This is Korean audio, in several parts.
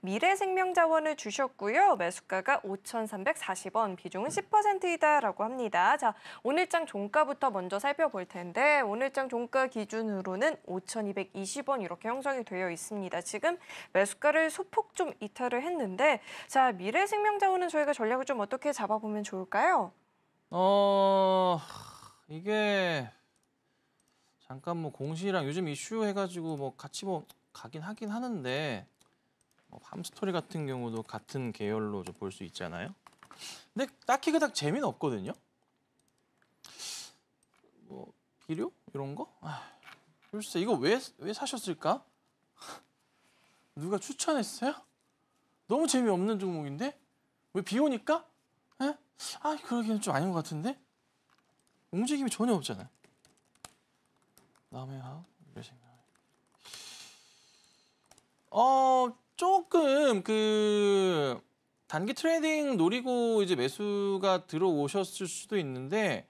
미래생명자원을 주셨고요. 매수가가 5,340원, 비중은 10%이다라고 합니다. 자, 오늘장 종가부터 먼저 살펴볼 텐데 오늘장 종가 기준으로는 5,220원 이렇게 형성이 되어 있습니다. 지금 매수가를 소폭 좀 이탈을 했는데 자, 미래생명자원은 저희가 전략을 좀 어떻게 잡아보면 좋을까요? 어... 이게 잠깐 뭐 공시랑 요즘 이슈 해가지고 뭐 같이 뭐 가긴 하긴 하는데 뭐 함스토리 같은 경우도 같은 계열로 볼 수 있잖아요. 근데 딱히 그닥 재미는 없거든요. 뭐 비료 이런 거? 아, 글쎄 이거 왜 왜 사셨을까? 누가 추천했어요? 너무 재미없는 종목인데 왜비 오니까? 에? 아 그러기는 좀 아닌 것 같은데 움직임이 전혀 없잖아요. 남해하 이러신가? 어 조금 그 단기 트레이딩 노리고 이제 매수가 들어오셨을 수도 있는데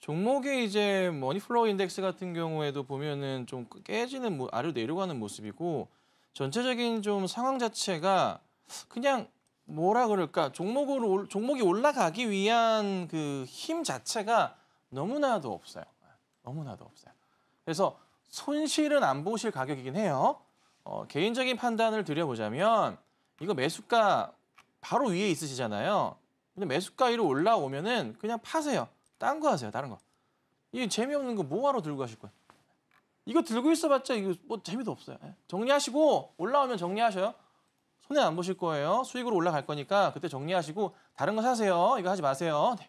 종목의 이제 머니플로우 인덱스 같은 경우에도 보면은 좀 깨지는 뭐 아래로 내려가는 모습이고 전체적인 좀 상황 자체가 그냥 뭐라 그럴까 종목으로 종목이 올라가기 위한 그 힘 자체가 너무나도 없어요. 너무나도 없어요. 그래서 손실은 안 보실 가격이긴 해요. 어, 개인적인 판단을 드려보자면 이거 매수가 바로 위에 있으시잖아요. 근데 매수가 위로 올라오면은 그냥 파세요. 딴 거 하세요. 다른 거. 이 재미없는 거 뭐하러 들고 가실 거예요? 이거 들고 있어봤자 이거 뭐 재미도 없어요. 예. 정리하시고 올라오면 정리하셔요. 손해 안 보실 거예요. 수익으로 올라갈 거니까 그때 정리하시고 다른 거 사세요. 이거 하지 마세요. 네.